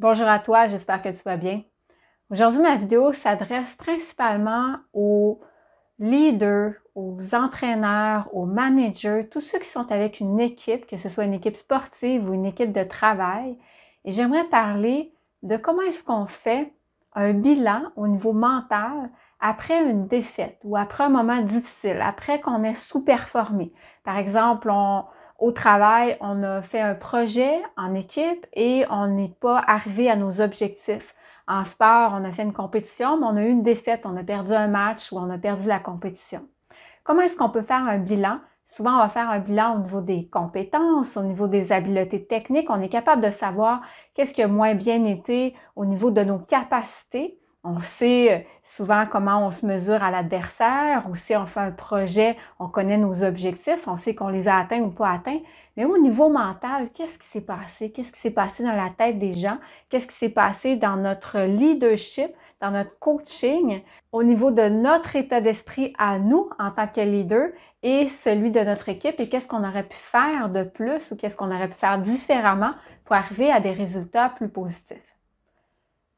Bonjour à toi, j'espère que tu vas bien. Aujourd'hui, ma vidéo s'adresse principalement aux leaders, aux entraîneurs, aux managers, tous ceux qui sont avec une équipe, que ce soit une équipe sportive ou une équipe de travail. Et j'aimerais parler de comment est-ce qu'on fait un bilan au niveau mental après une défaite ou après un moment difficile, après qu'on ait sous-performé. Par exemple, on, au travail, on a fait un projet en équipe et on n'est pas arrivé à nos objectifs. En sport, on a fait une compétition, mais on a eu une défaite, on a perdu un match ou on a perdu la compétition. Comment est-ce qu'on peut faire un bilan? Souvent, on va faire un bilan au niveau des compétences, au niveau des habiletés techniques. On est capable de savoir qu'est-ce qui a moins bien été au niveau de nos capacités on sait euh, souvent comment on se mesure à l'adversaire ou si on fait un projet, on connaît nos objectifs, on sait qu'on les a atteints ou pas atteints. Mais au niveau mental, qu'est-ce qui s'est passé? Qu'est-ce qui s'est passé dans la tête des gens? Qu'est-ce qui s'est passé dans notre leadership, dans notre coaching, au niveau de notre état d'esprit à nous en tant que leader et celui de notre équipe et qu'est-ce qu'on aurait pu faire de plus ou qu'est-ce qu'on aurait pu faire différemment pour arriver à des résultats plus positifs?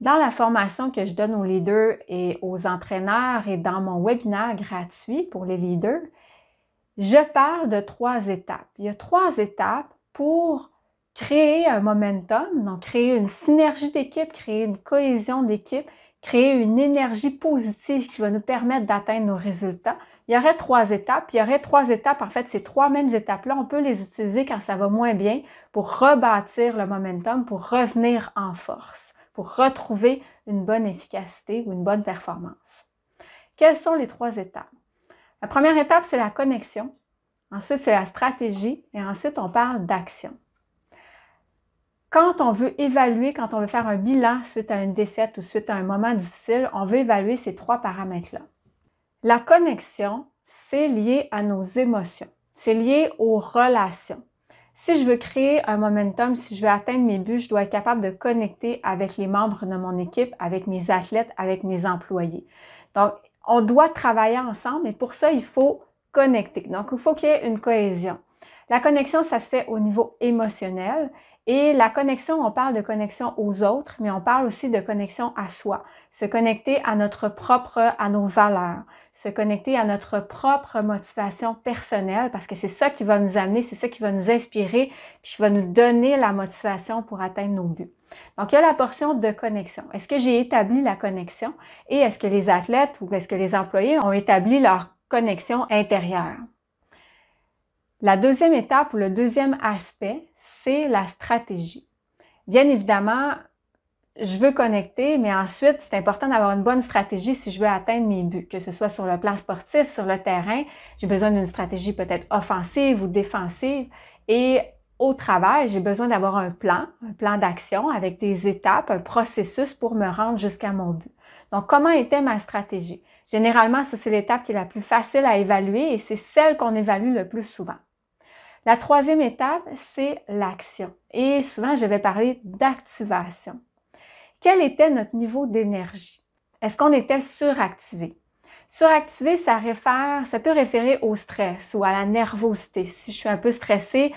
Dans la formation que je donne aux leaders et aux entraîneurs et dans mon webinaire gratuit pour les leaders, je parle de trois étapes. Il y a trois étapes pour créer un momentum, donc créer une synergie d'équipe, créer une cohésion d'équipe, créer une énergie positive qui va nous permettre d'atteindre nos résultats. Il y aurait trois étapes. Il y aurait trois étapes. En fait, ces trois mêmes étapes-là, on peut les utiliser quand ça va moins bien pour rebâtir le momentum, pour revenir en force retrouver une bonne efficacité ou une bonne performance. Quelles sont les trois étapes? La première étape, c'est la connexion. Ensuite, c'est la stratégie. Et ensuite, on parle d'action. Quand on veut évaluer, quand on veut faire un bilan suite à une défaite ou suite à un moment difficile, on veut évaluer ces trois paramètres-là. La connexion, c'est lié à nos émotions, c'est lié aux relations. Si je veux créer un momentum, si je veux atteindre mes buts, je dois être capable de connecter avec les membres de mon équipe, avec mes athlètes, avec mes employés. Donc, on doit travailler ensemble, et pour ça, il faut connecter. Donc, il faut qu'il y ait une cohésion. La connexion, ça se fait au niveau émotionnel et la connexion, on parle de connexion aux autres, mais on parle aussi de connexion à soi. Se connecter à notre propre, à nos valeurs. Se connecter à notre propre motivation personnelle parce que c'est ça qui va nous amener, c'est ça qui va nous inspirer, puis qui va nous donner la motivation pour atteindre nos buts. Donc, il y a la portion de connexion. Est-ce que j'ai établi la connexion et est-ce que les athlètes ou est-ce que les employés ont établi leur connexion intérieure? La deuxième étape ou le deuxième aspect, c'est la stratégie. Bien évidemment, je veux connecter, mais ensuite, c'est important d'avoir une bonne stratégie si je veux atteindre mes buts, que ce soit sur le plan sportif, sur le terrain. J'ai besoin d'une stratégie peut-être offensive ou défensive. Et au travail, j'ai besoin d'avoir un plan, un plan d'action avec des étapes, un processus pour me rendre jusqu'à mon but. Donc, comment était ma stratégie? Généralement, ça, c'est l'étape qui est la plus facile à évaluer et c'est celle qu'on évalue le plus souvent. La troisième étape, c'est l'action. Et souvent, je vais parler d'activation. Quel était notre niveau d'énergie? Est-ce qu'on était suractivé? Suractivé, ça réfère, ça peut référer au stress ou à la nervosité. Si je suis un peu stressée,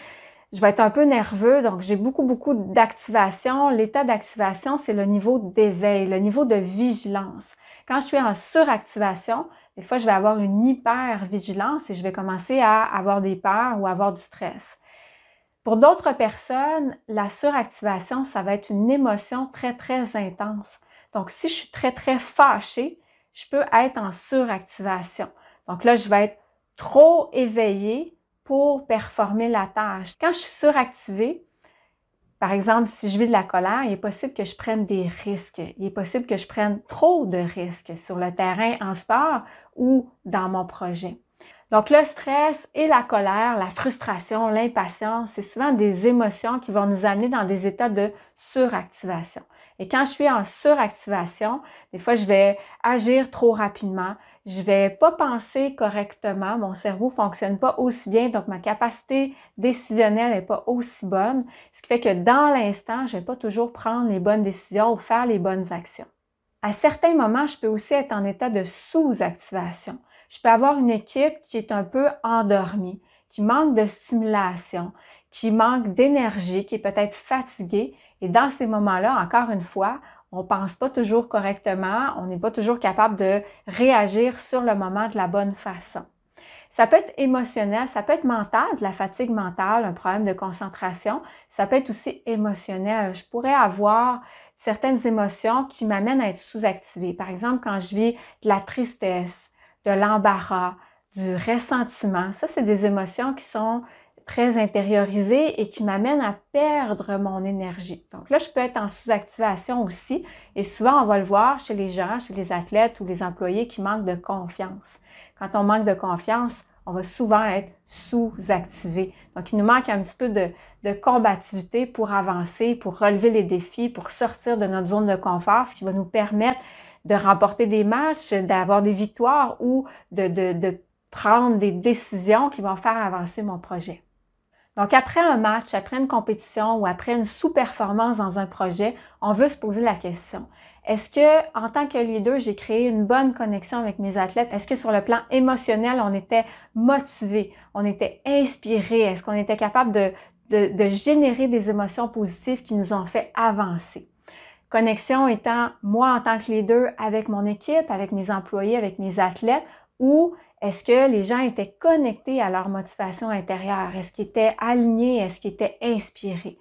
je vais être un peu nerveux, donc j'ai beaucoup, beaucoup d'activation. L'état d'activation, c'est le niveau d'éveil, le niveau de vigilance. Quand je suis en suractivation, des fois, je vais avoir une hyper-vigilance et je vais commencer à avoir des peurs ou avoir du stress. Pour d'autres personnes, la suractivation, ça va être une émotion très, très intense. Donc, si je suis très, très fâchée, je peux être en suractivation. Donc là, je vais être trop éveillée pour performer la tâche. Quand je suis suractivée, par exemple, si je vis de la colère, il est possible que je prenne des risques. Il est possible que je prenne trop de risques sur le terrain en sport ou dans mon projet. Donc le stress et la colère, la frustration, l'impatience, c'est souvent des émotions qui vont nous amener dans des états de suractivation. Et quand je suis en suractivation, des fois je vais agir trop rapidement, je ne vais pas penser correctement, mon cerveau fonctionne pas aussi bien, donc ma capacité décisionnelle n'est pas aussi bonne, ce qui fait que dans l'instant, je ne vais pas toujours prendre les bonnes décisions ou faire les bonnes actions. À certains moments, je peux aussi être en état de sous-activation. Je peux avoir une équipe qui est un peu endormie, qui manque de stimulation, qui manque d'énergie, qui est peut-être fatiguée. Et dans ces moments-là, encore une fois, on pense pas toujours correctement, on n'est pas toujours capable de réagir sur le moment de la bonne façon. Ça peut être émotionnel, ça peut être mental, de la fatigue mentale, un problème de concentration. Ça peut être aussi émotionnel. Je pourrais avoir certaines émotions qui m'amènent à être sous-activée. Par exemple, quand je vis de la tristesse, de l'embarras, du ressentiment, ça, c'est des émotions qui sont très intériorisé et qui m'amène à perdre mon énergie. Donc là, je peux être en sous-activation aussi et souvent, on va le voir chez les gens, chez les athlètes ou les employés qui manquent de confiance. Quand on manque de confiance, on va souvent être sous-activé. Donc, il nous manque un petit peu de, combativité pour avancer, pour relever les défis, pour sortir de notre zone de confort, ce qui va nous permettre de remporter des matchs, d'avoir des victoires ou de prendre des décisions qui vont faire avancer mon projet. Donc, après un match, après une compétition ou après une sous-performance dans un projet, on veut se poser la question. Est-ce que, en tant que leader, j'ai créé une bonne connexion avec mes athlètes? Est-ce que sur le plan émotionnel, on était motivé? On était inspiré? Est-ce qu'on était capable de, de, de générer des émotions positives qui nous ont fait avancer? Connexion étant moi en tant que leader avec mon équipe, avec mes employés, avec mes athlètes ou est-ce que les gens étaient connectés à leur motivation intérieure? Est-ce qu'ils étaient alignés? Est-ce qu'ils étaient inspirés?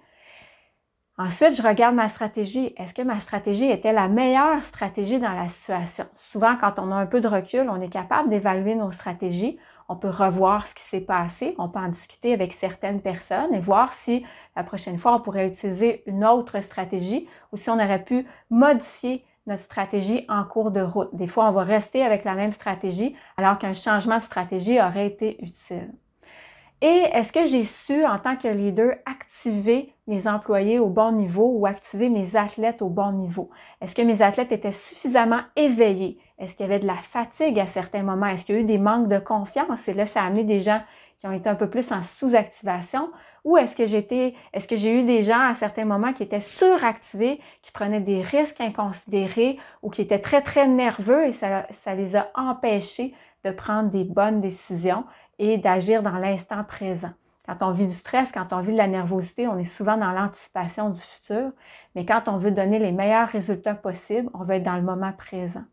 Ensuite, je regarde ma stratégie. Est-ce que ma stratégie était la meilleure stratégie dans la situation? Souvent, quand on a un peu de recul, on est capable d'évaluer nos stratégies. On peut revoir ce qui s'est passé. On peut en discuter avec certaines personnes et voir si la prochaine fois, on pourrait utiliser une autre stratégie ou si on aurait pu modifier notre stratégie en cours de route. Des fois, on va rester avec la même stratégie alors qu'un changement de stratégie aurait été utile. Et est-ce que j'ai su, en tant que leader, activer mes employés au bon niveau ou activer mes athlètes au bon niveau? Est-ce que mes athlètes étaient suffisamment éveillés? Est-ce qu'il y avait de la fatigue à certains moments? Est-ce qu'il y a eu des manques de confiance? Et là, ça a amené des gens qui ont été un peu plus en sous-activation ou est-ce que est-ce que j'ai eu des gens à certains moments qui étaient suractivés, qui prenaient des risques inconsidérés ou qui étaient très, très nerveux et ça, ça les a empêchés de prendre des bonnes décisions et d'agir dans l'instant présent. Quand on vit du stress, quand on vit de la nervosité, on est souvent dans l'anticipation du futur, mais quand on veut donner les meilleurs résultats possibles, on veut être dans le moment présent.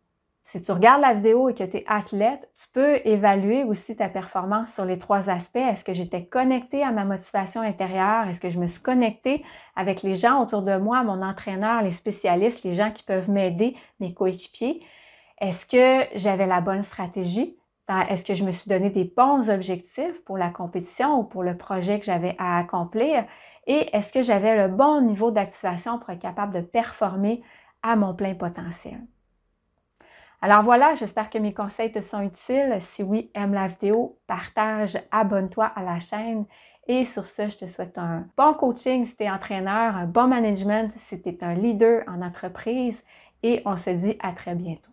Si tu regardes la vidéo et que tu es athlète, tu peux évaluer aussi ta performance sur les trois aspects. Est-ce que j'étais connectée à ma motivation intérieure? Est-ce que je me suis connectée avec les gens autour de moi, mon entraîneur, les spécialistes, les gens qui peuvent m'aider, mes coéquipiers? Est-ce que j'avais la bonne stratégie? Est-ce que je me suis donné des bons objectifs pour la compétition ou pour le projet que j'avais à accomplir? Et est-ce que j'avais le bon niveau d'activation pour être capable de performer à mon plein potentiel? Alors voilà, j'espère que mes conseils te sont utiles. Si oui, aime la vidéo, partage, abonne-toi à la chaîne. Et sur ce, je te souhaite un bon coaching si tu es entraîneur, un bon management si tu es un leader en entreprise. Et on se dit à très bientôt.